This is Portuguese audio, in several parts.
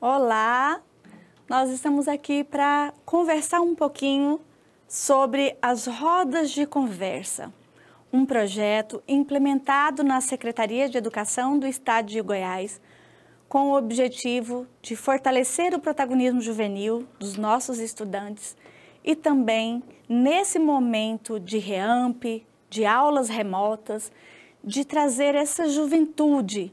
Olá! Nós estamos aqui para conversar um pouquinho sobre as rodas de conversa, um projeto implementado na Secretaria de Educação do Estado de Goiás com o objetivo de fortalecer o protagonismo juvenil dos nossos estudantes e também nesse momento de reamp, de aulas remotas, de trazer essa juventude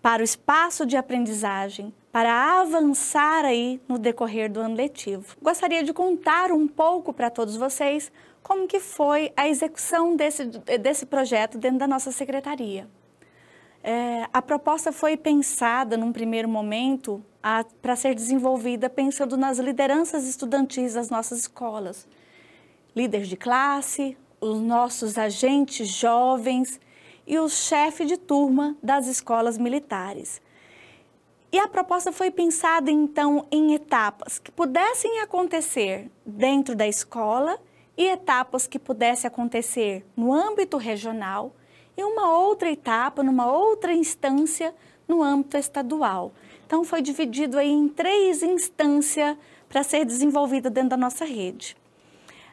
para o espaço de aprendizagem para avançar aí no decorrer do ano letivo. Gostaria de contar um pouco para todos vocês como que foi a execução desse, desse projeto dentro da nossa secretaria. É, a proposta foi pensada num primeiro momento para ser desenvolvida pensando nas lideranças estudantis das nossas escolas, líderes de classe, os nossos agentes jovens e os chefes de turma das escolas militares. E a proposta foi pensada então em etapas que pudessem acontecer dentro da escola e etapas que pudessem acontecer no âmbito regional e uma outra etapa, numa outra instância no âmbito estadual. Então foi dividido aí em três instâncias para ser desenvolvida dentro da nossa rede.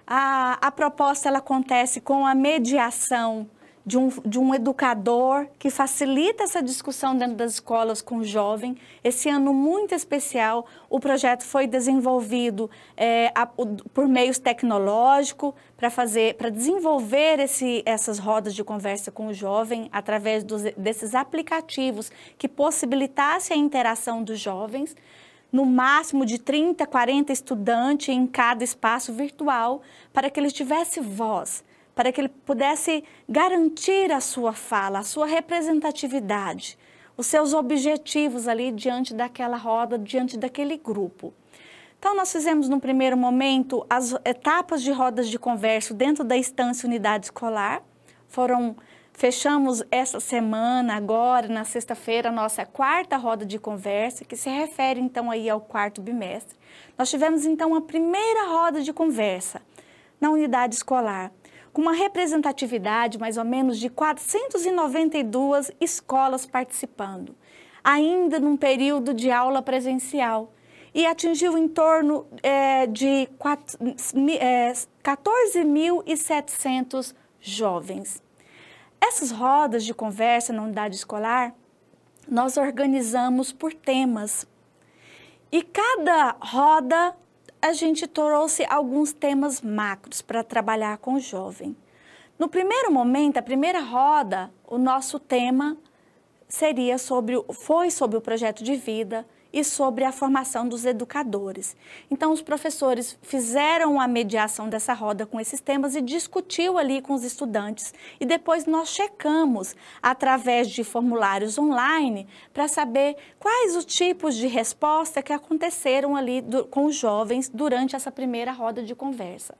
A, a proposta ela acontece com a mediação de um, de um educador que facilita essa discussão dentro das escolas com o jovem. Esse ano muito especial, o projeto foi desenvolvido é, a, por meios tecnológicos para fazer, para desenvolver esse, essas rodas de conversa com o jovem através dos, desses aplicativos que possibilitasse a interação dos jovens no máximo de 30, 40 estudantes em cada espaço virtual, para que eles tivessem voz, para que ele pudesse garantir a sua fala, a sua representatividade, os seus objetivos ali diante daquela roda, diante daquele grupo. Então, nós fizemos, no primeiro momento, as etapas de rodas de conversa dentro da instância unidade escolar. Foram, fechamos essa semana, agora, na sexta-feira, a nossa quarta roda de conversa, que se refere, então, aí ao quarto bimestre. Nós tivemos, então, a primeira roda de conversa na unidade escolar com uma representatividade mais ou menos de 492 escolas participando, ainda num período de aula presencial. E atingiu em torno é, de 14.700 eh, jovens. Essas rodas de conversa na unidade escolar, nós organizamos por temas. E cada roda a gente trouxe alguns temas macros para trabalhar com o jovem. No primeiro momento, a primeira roda, o nosso tema seria sobre foi sobre o projeto de vida, e sobre a formação dos educadores. Então, os professores fizeram a mediação dessa roda com esses temas e discutiu ali com os estudantes. E depois nós checamos através de formulários online para saber quais os tipos de resposta que aconteceram ali do, com os jovens durante essa primeira roda de conversa.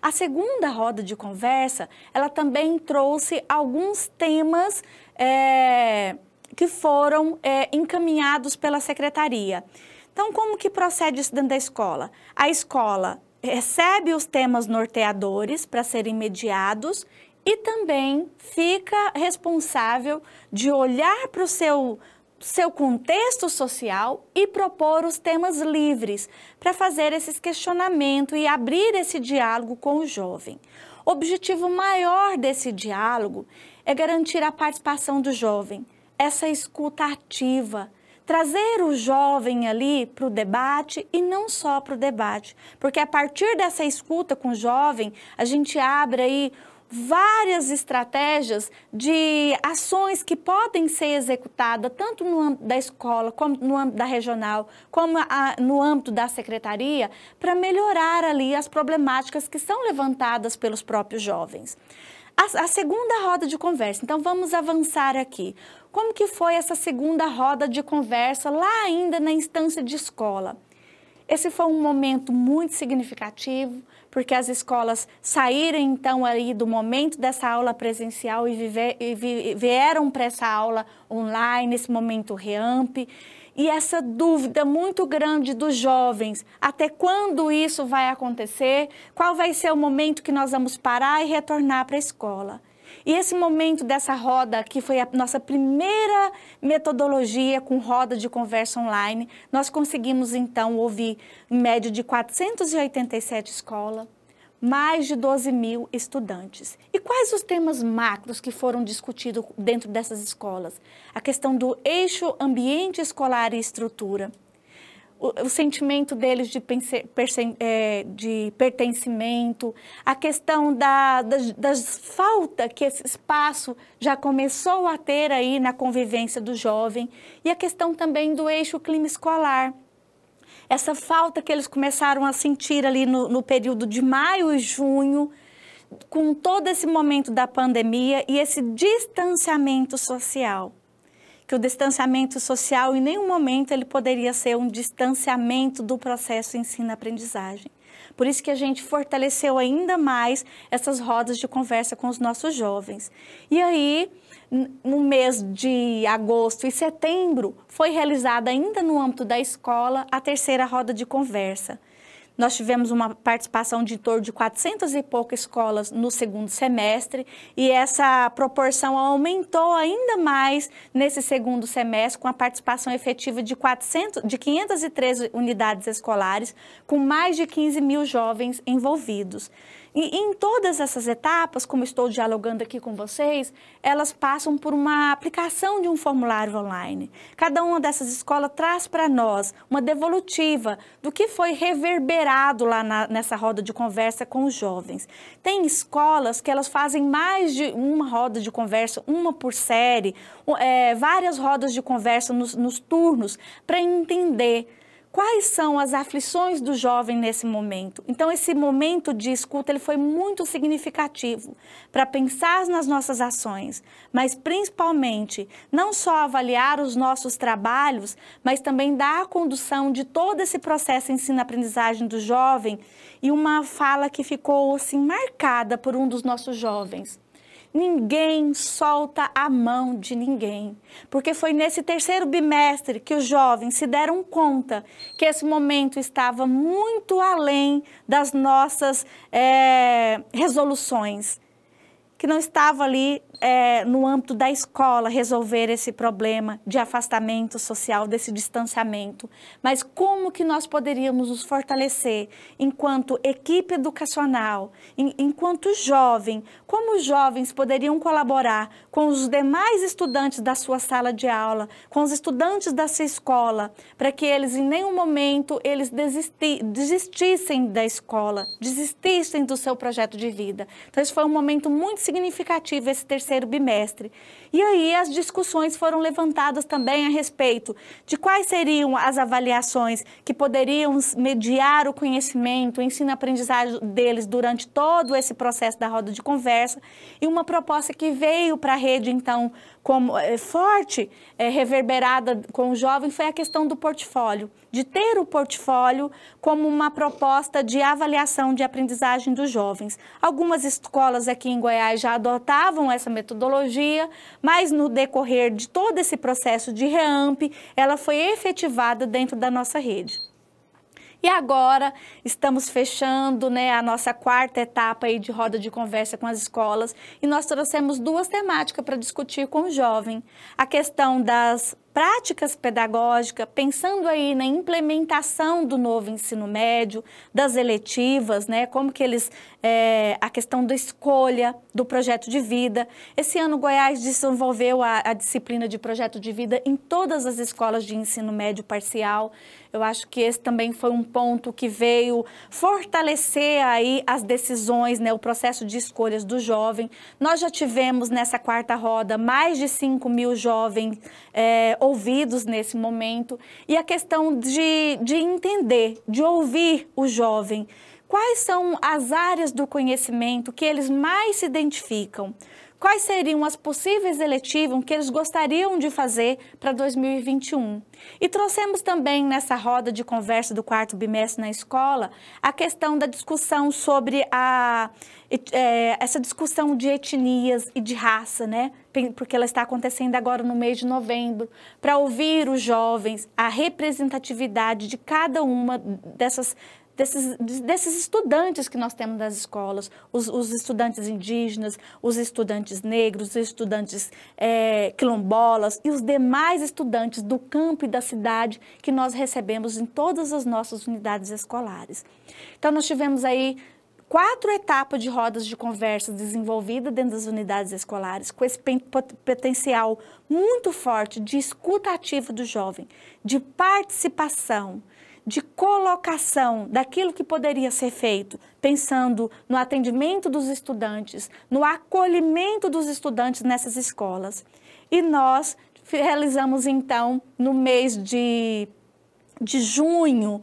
A segunda roda de conversa, ela também trouxe alguns temas. É que foram é, encaminhados pela secretaria. Então, como que procede isso dentro da escola? A escola recebe os temas norteadores para serem mediados e também fica responsável de olhar para o seu seu contexto social e propor os temas livres para fazer esses questionamento e abrir esse diálogo com o jovem. O objetivo maior desse diálogo é garantir a participação do jovem, essa escuta ativa, trazer o jovem ali para o debate e não só para o debate, porque a partir dessa escuta com o jovem, a gente abre aí várias estratégias de ações que podem ser executadas tanto no âmbito da escola, como no âmbito da regional, como a, no âmbito da secretaria, para melhorar ali as problemáticas que são levantadas pelos próprios jovens. A, a segunda roda de conversa, então vamos avançar aqui. Como que foi essa segunda roda de conversa lá ainda na instância de escola? Esse foi um momento muito significativo, porque as escolas saíram então ali do momento dessa aula presencial e, viver, e vi, vieram para essa aula online, esse momento reamp. E essa dúvida muito grande dos jovens, até quando isso vai acontecer? Qual vai ser o momento que nós vamos parar e retornar para a escola? E esse momento dessa roda, que foi a nossa primeira metodologia com roda de conversa online, nós conseguimos então ouvir em média de 487 escolas, mais de 12 mil estudantes. E quais os temas macros que foram discutidos dentro dessas escolas? A questão do eixo ambiente escolar e estrutura, o, o sentimento deles de, é, de pertencimento, a questão da, das, das falta que esse espaço já começou a ter aí na convivência do jovem e a questão também do eixo clima escolar essa falta que eles começaram a sentir ali no, no, período de maio e junho, com todo esse momento da pandemia e esse distanciamento social que o distanciamento social em nenhum momento ele poderia ser um distanciamento do processo ensino-aprendizagem. Por isso que a gente fortaleceu ainda mais essas rodas de conversa com os nossos jovens. E aí, no mês de agosto e setembro, foi realizada ainda no âmbito da escola a terceira roda de conversa. Nós tivemos uma participação de em torno de 400 e poucas escolas no segundo semestre e essa proporção aumentou ainda mais nesse segundo semestre com a participação efetiva de 400, de 513 unidades escolares com mais de 15 mil jovens envolvidos. E, em todas essas etapas, como estou dialogando aqui com vocês, elas passam por uma aplicação de um formulário online. Cada uma dessas escolas traz para nós uma devolutiva do que foi reverberado lá na, nessa roda de conversa com os jovens. Tem escolas que elas fazem mais de uma roda de conversa, uma por série, é, várias rodas de conversa nos, nos turnos, para entender quais são as aflições do jovem nesse momento. Então, esse momento de escuta ele foi muito significativo para pensar nas nossas ações, mas principalmente não só avaliar os nossos trabalhos, mas também dar a condução de todo esse processo ensino-aprendizagem do jovem e uma fala que ficou assim marcada por um dos nossos jovens. Ninguém solta a mão de ninguém, porque foi nesse terceiro bimestre que os jovens se deram conta que esse momento estava muito além das nossas é, resoluções, que não estava ali é, no âmbito da escola, resolver esse problema de afastamento social, desse distanciamento, mas como que nós poderíamos nos fortalecer enquanto equipe educacional, em, enquanto jovem, como os jovens poderiam colaborar com os demais estudantes da sua sala de aula, com os estudantes da sua escola, para que eles em nenhum momento eles desisti, desistissem da escola, desistissem do seu projeto de vida. Então, esse foi um momento muito significativo, esse terceiro terceiro bimestre. E aí as discussões foram levantadas também a respeito de quais seriam as avaliações que poderiam mediar o conhecimento, o ensino-aprendizagem deles durante todo esse processo da roda de conversa. E uma proposta que veio para a rede, então, como é, forte, é, reverberada com o jovem, foi a questão do portfólio, de ter o portfólio como uma proposta de avaliação de aprendizagem dos jovens. Algumas escolas aqui em Goiás já adotavam essa metodologia, mas no decorrer de todo esse processo de reamp, ela foi efetivada dentro da nossa rede. E agora estamos fechando né, a nossa quarta etapa aí de roda de conversa com as escolas e nós trouxemos duas temáticas para discutir com o jovem. A questão das práticas pedagógicas, pensando aí na implementação do novo ensino médio, das eletivas, né? Como que eles é, a questão da escolha do projeto de vida. Esse ano Goiás desenvolveu a, a disciplina de projeto de vida em todas as escolas de ensino médio parcial. Eu acho que esse também foi um ponto que veio fortalecer aí as decisões, né, o processo de escolhas do jovem. Nós já tivemos nessa quarta roda mais de 5 mil jovens é, ouvidos nesse momento e a questão de, de entender, de ouvir o jovem. Quais são as áreas do conhecimento que eles mais se identificam? quais seriam as possíveis eletivas que eles gostariam de fazer para 2021. E trouxemos também nessa roda de conversa do quarto bimestre na escola a questão da discussão sobre a, é, essa discussão de etnias e de raça, né? Porque ela está acontecendo agora no mês de novembro, para ouvir os jovens, a representatividade de cada uma dessas desses, desses estudantes que nós temos nas escolas, os, os estudantes indígenas, os estudantes negros, os estudantes é, quilombolas e os demais estudantes do campo e da cidade que nós recebemos em todas as nossas unidades escolares. Então, nós tivemos aí quatro etapas de rodas de conversa desenvolvidas dentro das unidades escolares, com esse potencial muito forte de escuta ativa do jovem, de participação, de colocação daquilo que poderia ser feito, pensando no atendimento dos estudantes, no acolhimento dos estudantes nessas escolas. E nós realizamos, então, no mês de, de junho,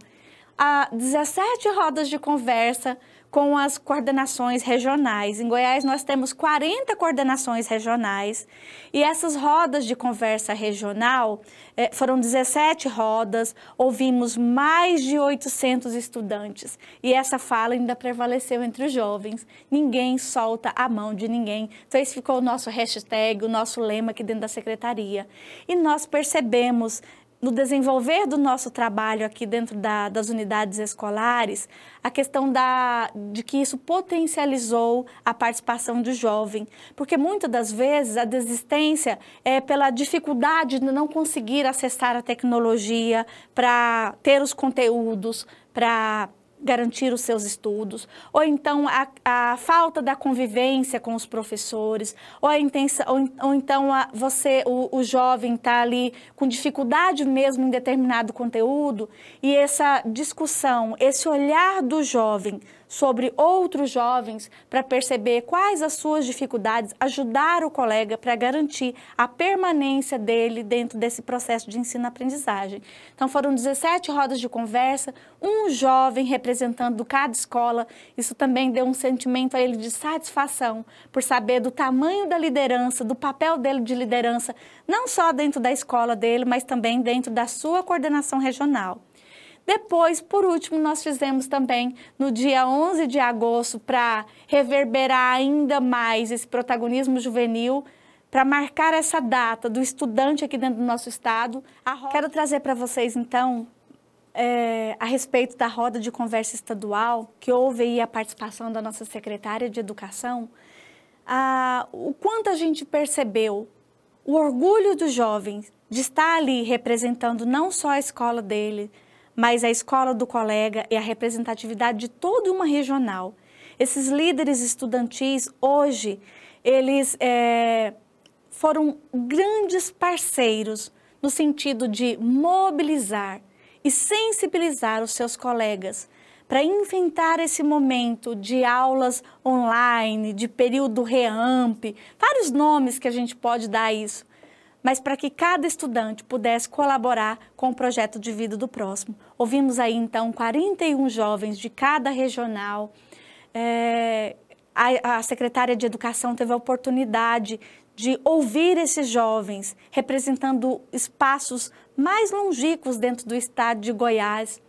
a 17 rodas de conversa com as coordenações regionais. Em Goiás, nós temos 40 coordenações regionais e essas rodas de conversa regional eh, foram 17 rodas, ouvimos mais de 800 estudantes e essa fala ainda prevaleceu entre os jovens. Ninguém solta a mão de ninguém. Então, esse ficou o nosso hashtag, o nosso lema aqui dentro da secretaria. E nós percebemos no desenvolver do nosso trabalho aqui dentro da, das unidades escolares, a questão da, de que isso potencializou a participação do jovem, porque muitas das vezes a desistência é pela dificuldade de não conseguir acessar a tecnologia para ter os conteúdos, para garantir os seus estudos, ou então a, a falta da convivência com os professores, ou, intensa, ou, ou então a, você, o, o jovem, está ali com dificuldade mesmo em determinado conteúdo, e essa discussão, esse olhar do jovem sobre outros jovens para perceber quais as suas dificuldades, ajudar o colega para garantir a permanência dele dentro desse processo de ensino-aprendizagem. Então foram 17 rodas de conversa, um jovem representando cada escola. Isso também deu um sentimento a ele de satisfação por saber do tamanho da liderança, do papel dele de liderança, não só dentro da escola dele, mas também dentro da sua coordenação regional. Depois, por último, nós fizemos também no dia 11 de agosto para reverberar ainda mais esse protagonismo juvenil, para marcar essa data do estudante aqui dentro do nosso estado. Roda... Quero trazer para vocês, então, é, a respeito da roda de conversa estadual, que houve aí a participação da nossa secretária de Educação, a, o quanto a gente percebeu o orgulho dos jovens de estar ali representando não só a escola dele, mas a escola do colega é a representatividade de toda uma regional. Esses líderes estudantis, hoje, eles é, foram grandes parceiros no sentido de mobilizar e sensibilizar os seus colegas para enfrentar esse momento de aulas online, de período reamp, vários nomes que a gente pode dar a isso mas para que cada estudante pudesse colaborar com o projeto de vida do próximo. Ouvimos aí então 41 jovens de cada regional. É, a, a secretária de Educação teve a oportunidade de ouvir esses jovens, representando espaços mais longínquos dentro do estado de Goiás,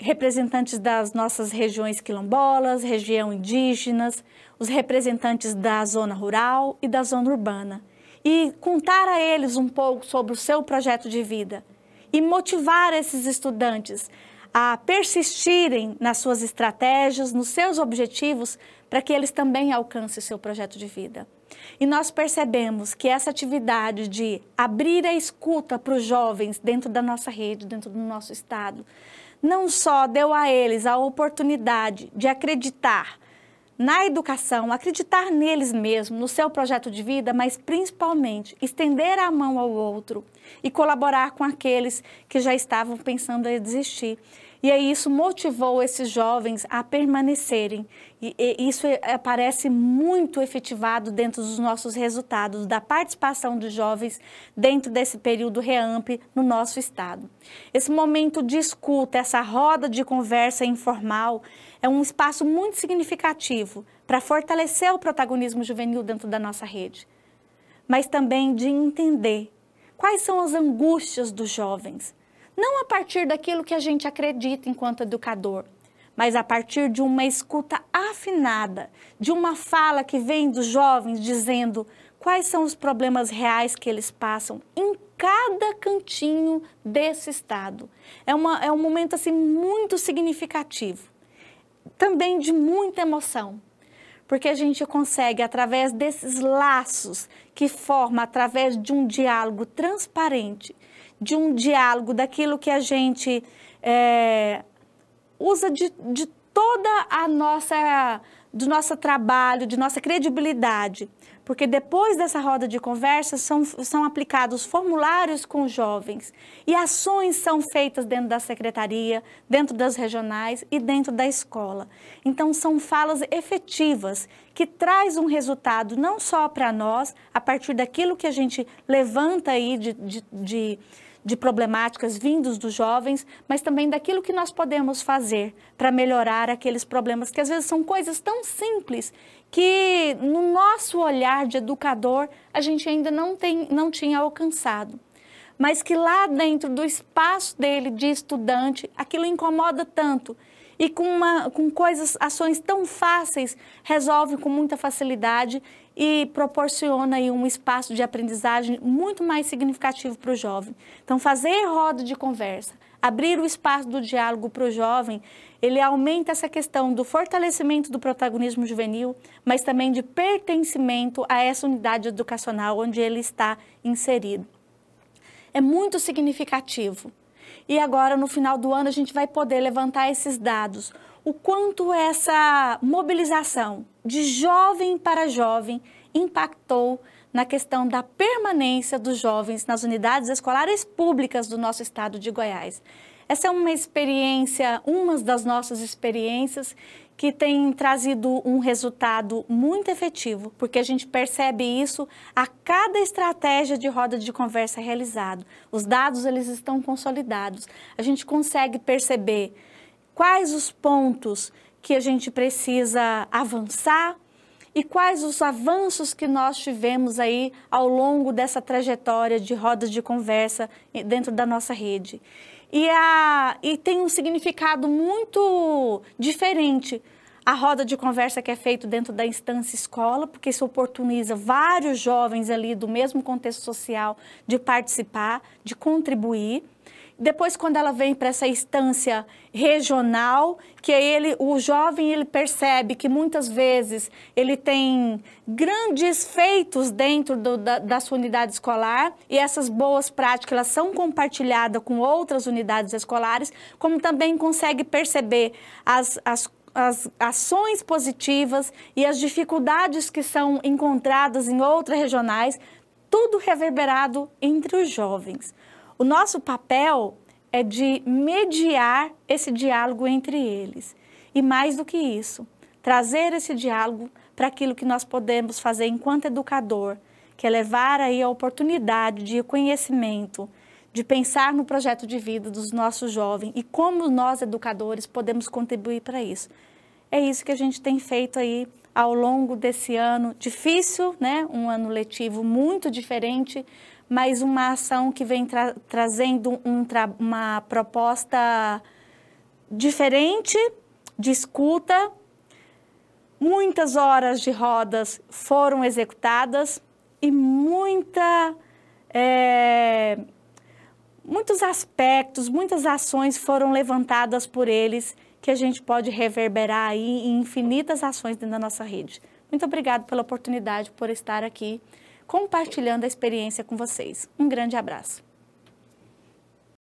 representantes das nossas regiões quilombolas, região indígenas, os representantes da zona rural e da zona urbana e contar a eles um pouco sobre o seu projeto de vida e motivar esses estudantes a persistirem nas suas estratégias, nos seus objetivos, para que eles também alcancem o seu projeto de vida. E nós percebemos que essa atividade de abrir a escuta para os jovens dentro da nossa rede, dentro do nosso estado, não só deu a eles a oportunidade de acreditar na educação, acreditar neles mesmos, no seu projeto de vida, mas principalmente estender a mão ao outro e colaborar com aqueles que já estavam pensando em desistir. E aí isso motivou esses jovens a permanecerem. E, e isso aparece é, muito efetivado dentro dos nossos resultados, da participação dos jovens dentro desse período REAMP no nosso estado. Esse momento de escuta, essa roda de conversa informal, é um espaço muito significativo para fortalecer o protagonismo juvenil dentro da nossa rede, mas também de entender quais são as angústias dos jovens, não a partir daquilo que a gente acredita enquanto educador, mas a partir de uma escuta afinada, de uma fala que vem dos jovens dizendo quais são os problemas reais que eles passam em cada cantinho desse estado. É, uma, é um momento assim muito significativo também de muita emoção, porque a gente consegue, através desses laços que forma, através de um diálogo transparente, de um diálogo daquilo que a gente é, usa de, de toda a nossa, do nosso trabalho, de nossa credibilidade, porque depois dessa roda de conversa são, são aplicados formulários com jovens e ações são feitas dentro da secretaria, dentro das regionais e dentro da escola. Então são falas efetivas que traz um resultado não só para nós, a partir daquilo que a gente levanta aí de, de, de de problemáticas vindos dos jovens, mas também daquilo que nós podemos fazer para melhorar aqueles problemas que às vezes são coisas tão simples que no nosso olhar de educador a gente ainda não, tem, não tinha alcançado. Mas que lá dentro do espaço dele de estudante, aquilo incomoda tanto e com, uma, com coisas, ações tão fáceis, resolve com muita facilidade e proporciona aí um espaço de aprendizagem muito mais significativo para o jovem. Então, fazer roda de conversa, abrir o espaço do diálogo para o jovem, ele aumenta essa questão do fortalecimento do protagonismo juvenil, mas também de pertencimento a essa unidade educacional onde ele está inserido. É muito significativo. E agora, no final do ano, a gente vai poder levantar esses dados. O quanto essa mobilização de jovem para jovem impactou na questão da permanência dos jovens nas unidades escolares públicas do nosso estado de Goiás. Essa é uma experiência, uma das nossas experiências que tem trazido um resultado muito efetivo, porque a gente percebe isso a cada estratégia de roda de conversa realizada. Os dados eles estão consolidados. A gente consegue perceber quais os pontos que a gente precisa avançar, e quais os avanços que nós tivemos aí ao longo dessa trajetória de rodas de conversa dentro da nossa rede. E, a, e tem um significado muito diferente a roda de conversa que é feita dentro da instância escola, porque isso oportuniza vários jovens ali do mesmo contexto social de participar, de contribuir. Depois, quando ela vem para essa instância regional, que é ele, o jovem ele percebe que muitas vezes ele tem grandes feitos dentro do, da, da sua unidade escolar e essas boas práticas elas são compartilhadas com outras unidades escolares, como também consegue perceber as, as as ações positivas e as dificuldades que são encontradas em outras regionais, tudo reverberado entre os jovens. O nosso papel é de mediar esse diálogo entre eles. E mais do que isso, trazer esse diálogo para aquilo que nós podemos fazer enquanto educador, que é levar aí a oportunidade de conhecimento, de pensar no projeto de vida dos nossos jovens e como nós educadores podemos contribuir para isso. É isso que a gente tem feito aí ao longo desse ano difícil, né? um ano letivo muito diferente, mas uma ação que vem tra trazendo um tra uma proposta diferente de escuta. Muitas horas de rodas foram executadas e muita, é, muitos aspectos, muitas ações foram levantadas por eles que a gente pode reverberar aí em infinitas ações dentro da nossa rede. Muito obrigado pela oportunidade, por estar aqui compartilhando a experiência com vocês. Um grande abraço.